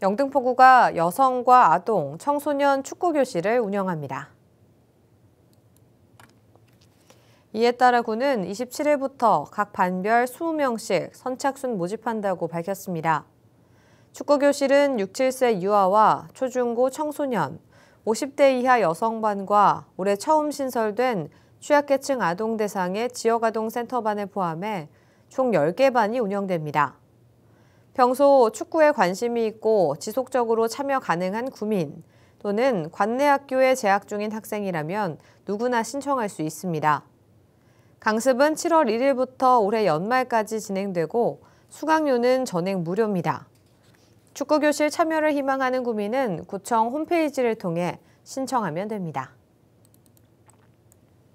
영등포구가 여성과 아동, 청소년 축구교실을 운영합니다. 이에 따라 구는 27일부터 각 반별 20명씩 선착순 모집한다고 밝혔습니다. 축구교실은 6, 7세 유아와 초중고 청소년, 50대 이하 여성반과 올해 처음 신설된 취약계층 아동 대상의 지역아동센터반을 포함해 총 10개 반이 운영됩니다. 평소 축구에 관심이 있고 지속적으로 참여 가능한 구민 또는 관내 학교에 재학 중인 학생이라면 누구나 신청할 수 있습니다. 강습은 7월 1일부터 올해 연말까지 진행되고 수강료는 전액 무료입니다. 축구교실 참여를 희망하는 구민은 구청 홈페이지를 통해 신청하면 됩니다.